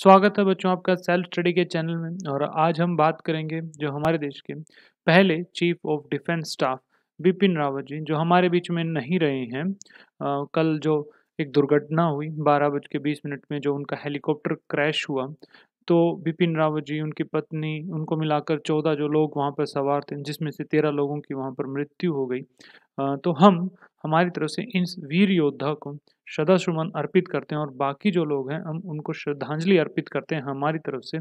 स्वागत है बच्चों आपका सेल्फ स्टडी के चैनल में और आज हम बात करेंगे जो हमारे देश के पहले chief of defence staff Bipin Rawat ji जो हमारे बीच में नहीं रहे हैं आ, कल जो एक दुर्घटना हुई बारह बज के बीस मिनट में जो उनका हेलीकॉप्टर क्रैश हुआ तो बिपिन रावत जी उनकी पत्नी उनको मिलाकर चौदह जो लोग वहाँ पर सवार थे जिसमें से तेरह लोगों की वहाँ पर मृत्यु हो गई तो हम हमारी तरफ से इन वीर योद्धा को श्रद्धा सुमन अर्पित करते हैं और बाकी जो लोग हैं हम उनको श्रद्धांजलि अर्पित करते हैं हमारी तरफ से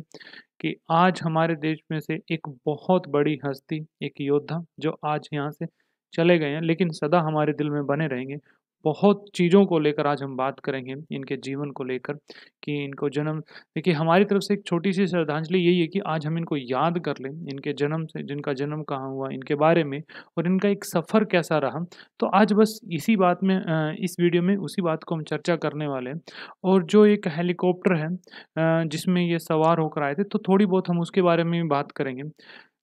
कि आज हमारे देश में से एक बहुत बड़ी हस्ती एक योद्धा जो आज यहाँ से चले गए हैं लेकिन सदा हमारे दिल में बने रहेंगे बहुत चीज़ों को लेकर आज हम बात करेंगे इनके जीवन को लेकर कि इनको जन्म देखिए हमारी तरफ से एक छोटी सी श्रद्धांजलि यही है कि आज हम इनको याद कर लें इनके जन्म से जिनका जन्म कहाँ हुआ इनके बारे में और इनका एक सफ़र कैसा रहा तो आज बस इसी बात में इस वीडियो में उसी बात को हम चर्चा करने वाले हैं और जो एक हेलीकॉप्टर है जिसमें ये सवार होकर आए थे तो थोड़ी बहुत हम उसके बारे में भी बात करेंगे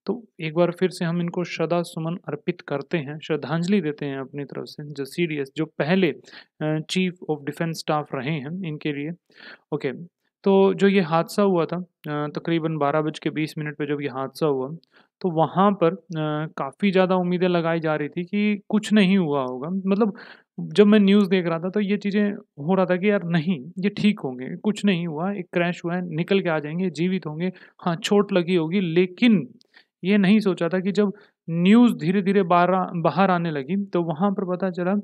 तो एक बार फिर से हम इनको श्रद्धा सुमन अर्पित करते हैं श्रद्धांजलि देते हैं अपनी तरफ से जो सी जो पहले चीफ ऑफ डिफेंस स्टाफ रहे हैं इनके लिए ओके तो जो ये हादसा हुआ था तकरीबन बारह बज के बीस मिनट पर जब ये हादसा हुआ तो वहाँ पर काफ़ी ज़्यादा उम्मीदें लगाई जा रही थी कि कुछ नहीं हुआ होगा मतलब जब मैं न्यूज़ देख रहा था तो ये चीज़ें हो रहा था कि यार नहीं ये ठीक होंगे कुछ नहीं हुआ एक क्रैश हुआ है निकल के आ जाएंगे जीवित होंगे हाँ चोट लगी होगी लेकिन ये नहीं सोचा था कि जब न्यूज़ धीरे धीरे बाहर बाहर आने लगी तो वहाँ पर पता चला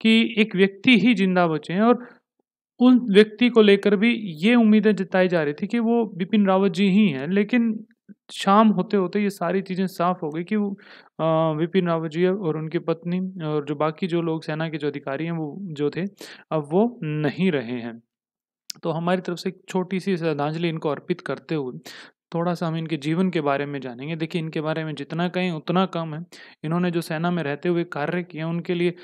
कि एक व्यक्ति ही जिंदा बचे हैं और उन व्यक्ति को लेकर भी ये उम्मीदें जताई जा रही थी कि वो बिपिन रावत जी ही हैं लेकिन शाम होते होते ये सारी चीज़ें साफ हो गई कि विपिन रावत जी और उनकी पत्नी और जो बाकी जो लोग सेना के जो अधिकारी हैं वो जो थे अब वो नहीं रहे हैं तो हमारी तरफ से एक छोटी सी श्रद्धांजलि इनको अर्पित करते हुए थोड़ा सा हम इनके जीवन के बारे में जानेंगे देखिए इनके बारे में जितना कहें उतना कम है इन्होंने जो सेना में रहते हुए कार्य किए उनके लिए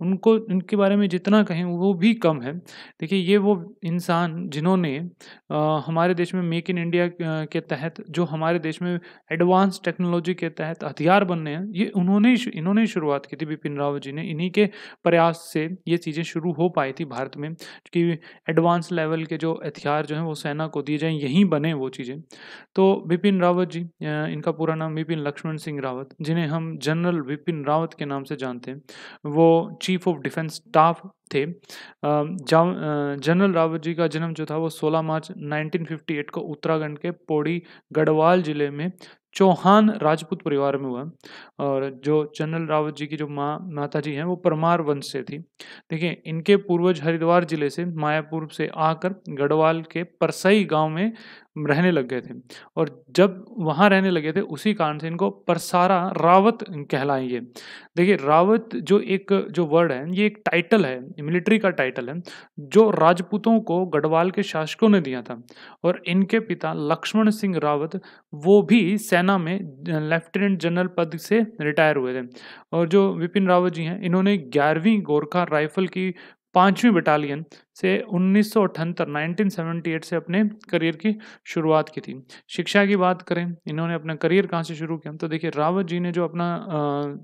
उनको उनके बारे में जितना कहें वो भी कम है देखिए ये वो इंसान जिन्होंने हमारे देश में मेक इन इंडिया के तहत जो हमारे देश में एडवांस टेक्नोलॉजी के तहत हथियार बनने हैं ये उन्होंने इन्होंने शुरुआत की थी बिपिन रावत जी ने इन्हीं के प्रयास से ये चीज़ें शुरू हो पाई थी भारत में कि एडवांस लेवल के जो हथियार जो हैं वो सेना को दिए जाएँ यहीं बने वो चीज़ें तो बिपिन रावत जी इनका पूरा नाम बिपिन लक्ष्मण सिंह रावत जिन्हें हम जनरल बिपिन रावत के नाम से जानते हैं वो चीफ ऑफ डिफेंस स्टाफ थे जनरल रावत जी का जन्म जो था वो 16 मार्च 1958 को उत्तराखंड के पौड़ी गढ़वाल जिले में चौहान राजपूत परिवार में हुआ और जो जनरल रावत जी की जो माँ माता जी हैं वो परमार वंश से थी देखिए इनके पूर्वज हरिद्वार जिले से मायापुर से आकर गढ़वाल के परसई गांव में रहने लग गए थे और जब वहाँ रहने लगे थे उसी कारण से इनको परसारा रावत कहलाएंगे देखिए रावत जो एक जो वर्ड है ये एक टाइटल है मिलिट्री का टाइटल है जो राजपूतों को गढ़वाल के शासकों ने दिया था और इनके पिता लक्ष्मण सिंह रावत वो भी सेना में लेफ्टिनेंट जनरल पद से रिटायर हुए थे और जो विपिन रावत जी हैं इन्होंने ग्यारहवीं गोरखा राइफल की पांचवी बटालियन से उन्नीस सौ से अपने करियर की शुरुआत की थी शिक्षा की बात करें इन्होंने अपना करियर कहाँ से शुरू किया तो देखिए रावत जी ने जो अपना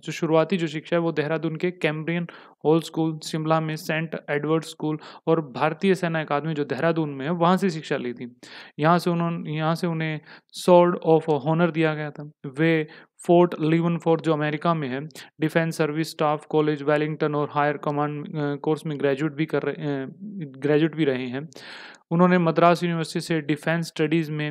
जो शुरुआती जो शिक्षा है वो देहरादून के कैम्ब्रियन हॉल स्कूल शिमला में सेंट एडवर्ड स्कूल और भारतीय सेना अकादमी जो देहरादून में है वहाँ से शिक्षा ली थी यहाँ से उन्होंने यहाँ से उन्हें सॉर्ड ऑफ हॉनर दिया गया था वे फोर्ट लिवन फोर्ट जो अमेरिका में है defence service staff college Wellington और हायर कमांड कोर्स में ग्रेजुएट भी कर रहे ग्रेजुएट भी रहे हैं उन्होंने मद्रास यूनिवर्सिटी से डिफेंस स्टडीज़ में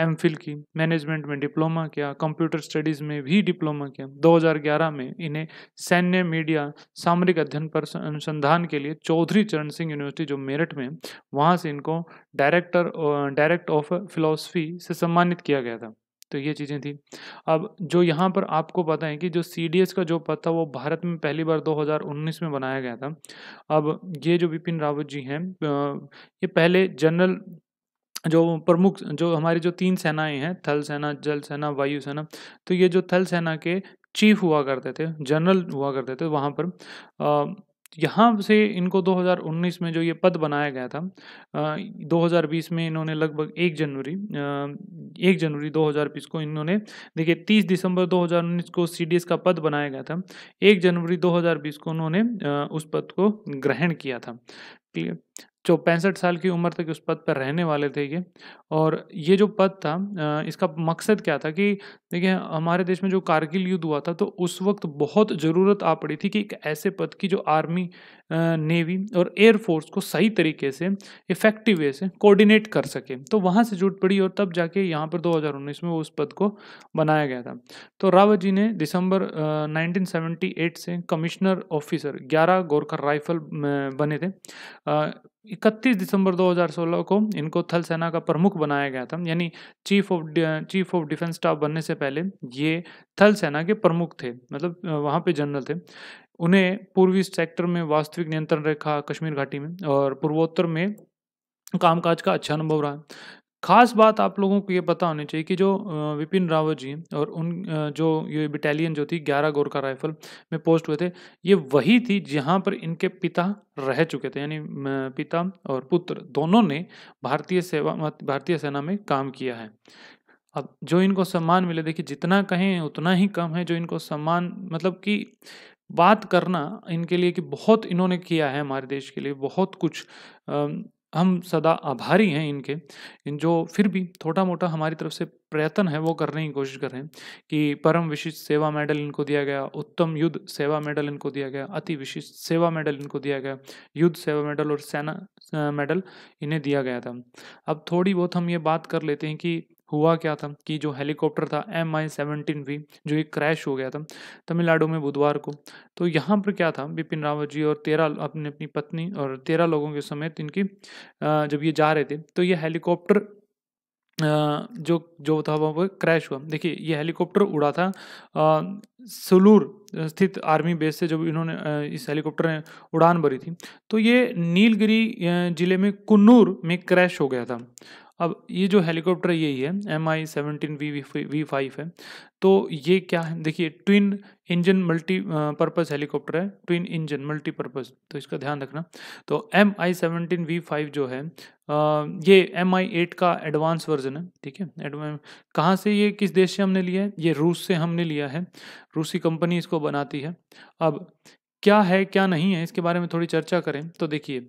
एम की मैनेजमेंट में डिप्लोमा किया कंप्यूटर स्टडीज़ में भी डिप्लोमा किया 2011 में इन्हें सैन्य मीडिया सामरिक अध्ययन पर अनुसंधान के लिए चौधरी चरण सिंह यूनिवर्सिटी जो मेरठ में वहाँ से इनको डायरेक्टर डायरेक्ट ऑफ फिलोसफी से सम्मानित किया गया था तो ये चीज़ें थी अब जो यहाँ पर आपको पता है कि जो सी का जो पद था वो भारत में पहली बार 2019 में बनाया गया था अब ये जो विपिन रावत जी हैं ये पहले जनरल जो प्रमुख जो हमारी जो तीन सेनाएं हैं थल सेना जल सेना वायु सेना तो ये जो थल सेना के चीफ हुआ करते थे जनरल हुआ करते थे वहाँ पर यहाँ से इनको 2019 में जो ये पद बनाया गया था आ, 2020 में इन्होंने लगभग एक जनवरी एक जनवरी 2020 को इन्होंने देखिए 30 दिसंबर 2019 को सीडीएस का पद बनाया गया था एक जनवरी 2020 को उन्होंने उस पद को ग्रहण किया था क्लियर जो पैंसठ साल की उम्र तक उस पद पर रहने वाले थे ये और ये जो पद था इसका मकसद क्या था कि देखिए हमारे देश में जो कारगिल युद्ध हुआ था तो उस वक्त बहुत ज़रूरत आ पड़ी थी कि एक ऐसे पद की जो आर्मी नेवी और एयरफोर्स को सही तरीके से इफेक्टिव वे से कोऑर्डिनेट कर सके तो वहाँ से जुट पड़ी और तब जाके यहाँ पर 2019 में वो उस पद को बनाया गया था तो रावत जी ने दिसंबर uh, 1978 से कमिश्नर ऑफिसर 11 गोरखा राइफल बने थे uh, इकतीस दिसंबर 2016 को इनको थल सेना का प्रमुख बनाया गया था यानी chief of chief of defence staff बनने से पहले ये थल सेना के प्रमुख थे मतलब वहाँ पे जनरल थे उन्हें पूर्वी सेक्टर में वास्तविक नियंत्रण रेखा कश्मीर घाटी में और पूर्वोत्तर में कामकाज का अच्छा अनुभव रहा खास बात आप लोगों को ये पता होनी चाहिए कि जो विपिन रावत जी और उन जो ये बटालियन जो थी ग्यारह गोरखा राइफल में पोस्ट हुए थे ये वही थी जहाँ पर इनके पिता रह चुके थे यानी पिता और पुत्र दोनों ने भारतीय सेवा भारतीय सेना में काम किया है अब जो इनको सम्मान मिले देखिए जितना कहें उतना ही कम है जो इनको सम्मान मतलब कि बात करना इनके लिए कि बहुत इन्होंने किया है हमारे देश के लिए बहुत कुछ हम सदा आभारी हैं इनके इन जो फिर भी थोड़ा मोटा हमारी तरफ से प्रयत्न है वो करने की कोशिश कर रहे हैं कि परम विशिष्ट सेवा मेडल इनको दिया गया उत्तम युद्ध सेवा मेडल इनको दिया गया अति विशिष्ट सेवा मेडल इनको दिया गया युद्ध सेवा मेडल और सेना मेडल इन्हें दिया गया था अब थोड़ी बहुत हम ये बात कर लेते हैं कि हुआ क्या था कि जो हेलीकॉप्टर था एम आई सेवनटीन वी जो एक क्रैश हो गया था तमिलनाडु में बुधवार को तो यहाँ पर क्या था बिपिन रावत जी और तेरह अपनी अपनी पत्नी और तेरह लोगों के समेत इनकी जब ये जा रहे थे तो ये हेलीकॉप्टर जो जो था वहाँ पर क्रैश हुआ देखिए ये हेलीकॉप्टर उड़ा था सुलूर स्थित आर्मी बेस से जब इन्होंने इस हेलीकॉप्टर ने उड़ान भरी थी तो ये नीलगिरी जिले में कुन्नूर में क्रैश हो गया था अब ये जो हेलीकॉप्टर यही है M I seventeen V V five है तो ये क्या है देखिए twin engine multi purpose helicopter है ट्विन इंजन मल्टीपर्पज़ तो इसका ध्यान रखना तो M I seventeen V five जो है आ, ये एम आई एट का एडवांस वर्जन है ठीक है कहाँ से ये किस देश से हमने लिया है ये रूस से हमने लिया है रूसी कंपनी इसको बनाती है अब क्या है क्या नहीं है इसके बारे में थोड़ी चर्चा करें तो देखिए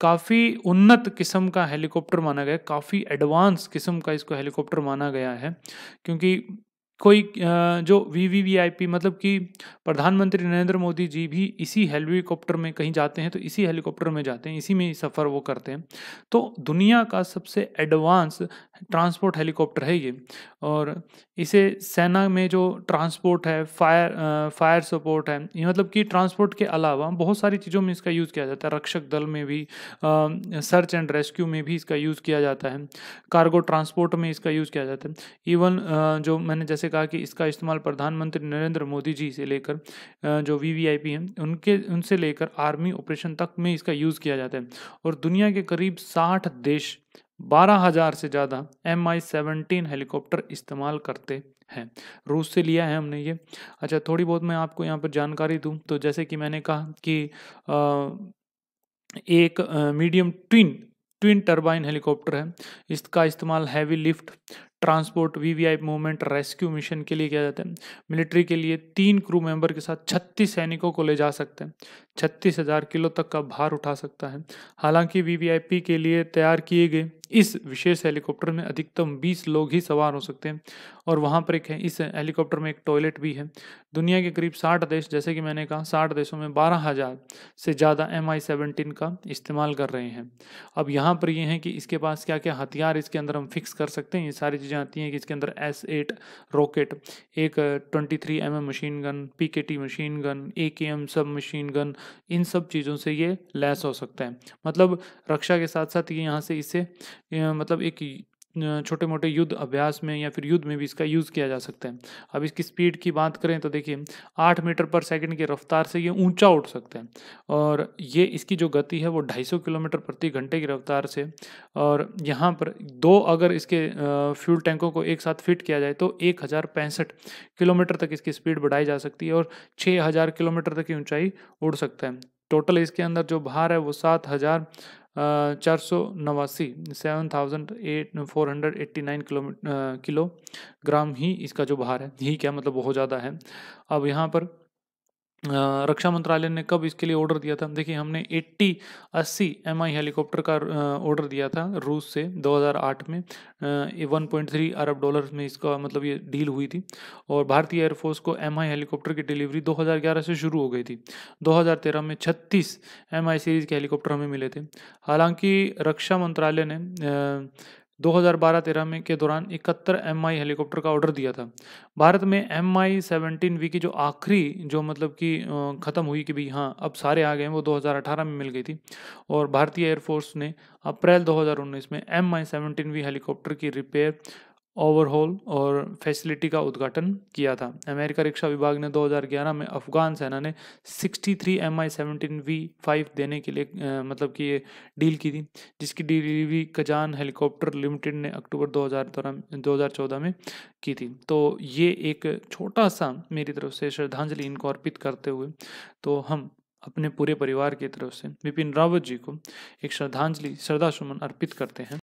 काफ़ी उन्नत किस्म का हेलीकॉप्टर माना गया काफ़ी एडवांस किस्म का इसको हेलीकॉप्टर माना गया है क्योंकि कोई जो V V V I P मतलब कि प्रधानमंत्री नरेंद्र मोदी जी भी इसी हेलीकॉप्टर में कहीं जाते हैं तो इसी हेलीकॉप्टर में जाते हैं इसी में ही सफ़र वो करते हैं तो दुनिया का सबसे एडवांस ट्रांसपोर्ट हेलीकॉप्टर है ये और इसे सेना में जो ट्रांसपोर्ट है फायर फायर सपोर्ट है ये मतलब कि ट्रांसपोर्ट के अलावा बहुत सारी चीज़ों में इसका यूज़ किया जाता है रक्षक दल में भी सर्च एंड रेस्क्यू में भी इसका यूज़ किया जाता है कार्गो ट्रांसपोर्ट में इसका यूज़ किया जाता है इवन जो मैंने जैसे से कहा कि इसका इस्तेमाल प्रधानमंत्री नरेंद्र मोदी जी से लेकर जो वी वी हैं उनके उनसे लेकर आर्मी ऑपरेशन तक में इसका यूज़ किया जाता है और दुनिया के करीब साठ देश बारह हजार से ज़्यादा एम आई सेवनटीन हेलीकॉप्टर इस्तेमाल करते हैं रूस से लिया है हमने ये अच्छा थोड़ी बहुत मैं आपको यहाँ पर जानकारी दूँ तो जैसे कि मैंने कहा कि आ, एक medium twin twin turbine helicopter है इसका इस्तेमाल heavy lift transport VVI movement rescue mission के लिए किया जाता है मिलिट्री के लिए तीन क्रू मेंबर के साथ छत्तीस सैनिकों को ले जा सकते हैं छत्तीस हजार किलो तक का भार उठा सकता है हालांकि वी के लिए तैयार किए गए इस विशेष हेलीकॉप्टर में अधिकतम 20 लोग ही सवार हो सकते हैं और वहाँ पर एक है इस हेलीकॉप्टर में एक टॉयलेट भी है दुनिया के करीब 60 देश जैसे कि मैंने कहा 60 देशों में बारह हज़ार से ज़्यादा एम आई सेवनटीन का इस्तेमाल कर रहे हैं अब यहाँ पर ये है कि इसके पास क्या क्या हथियार इसके अंदर हम फिक्स कर सकते हैं ये सारी चीज़ें आती हैं कि इसके अंदर एस एट रॉकेट एक twenty three M M machine gun P K T machine gun A K M सब मशीन गन इन सब चीज़ों से ये लैस हो सकता है मतलब रक्षा के साथ साथ ये यहाँ से इसे मतलब एक छोटे मोटे युद्ध अभ्यास में या फिर युद्ध में भी इसका यूज़ किया जा सकता है अब इसकी स्पीड की बात करें तो देखिए आठ मीटर पर सेकंड की रफ्तार से ये ऊंचा उठ सकता है और ये इसकी जो गति है वो ढाई सौ किलोमीटर प्रति घंटे की रफ्तार से और यहाँ पर दो अगर इसके फ्यूल टैंकों को एक साथ फिट किया जाए तो एक किलोमीटर तक इसकी स्पीड बढ़ाई जा सकती है और छः किलोमीटर तक की ऊँचाई उड़ सकता है टोटल इसके अंदर जो भार है वो सात हज़ार चार सौ नवासी seven thousand eight four hundred eighty nine kilometre kilogram ही इसका जो भार है ही क्या मतलब बहुत ज़्यादा है अब यहाँ पर रक्षा मंत्रालय ने कब इसके लिए ऑर्डर दिया था देखिए हमने 80 अस्सी एम हेलीकॉप्टर का ऑर्डर दिया था रूस से 2008 में वन पॉइंट थ्री अरब डॉलर में इसका मतलब ये डील हुई थी और भारतीय एयरफोर्स को एम हेलीकॉप्टर की डिलीवरी 2011 से शुरू हो गई थी 2013 में 36 एम सीरीज के हेलीकॉप्टर हमें मिले थे हालांकि रक्षा मंत्रालय ने 2012-13 में के दौरान 71 एम हेलीकॉप्टर का ऑर्डर दिया था भारत में एम आई वी की जो आखिरी जो मतलब कि ख़त्म हुई कि भाई हाँ अब सारे आ गए हैं वो 2018 में मिल गई थी और भारतीय एयरफोर्स ने अप्रैल 2019 में एम आई वी हेलीकॉप्टर की रिपेयर ओवरहॉल और फैसिलिटी का उद्घाटन किया था अमेरिका रक्षा विभाग ने 2011 में अफगान सेना ने 63 three M I seventeen V five देने के लिए आ, मतलब कि ये डील की थी जिसकी डिलीवरी कजान हेलीकॉप्टर लिमिटेड ने अक्टूबर दो हज़ार चौदह में की थी तो ये एक छोटा सा मेरी तरफ से श्रद्धांजलि इनको अर्पित करते हुए तो हम अपने पूरे परिवार की तरफ से विपिन रावत जी को एक श्रद्धांजलि श्रद्धा सुमन अर्पित करते हैं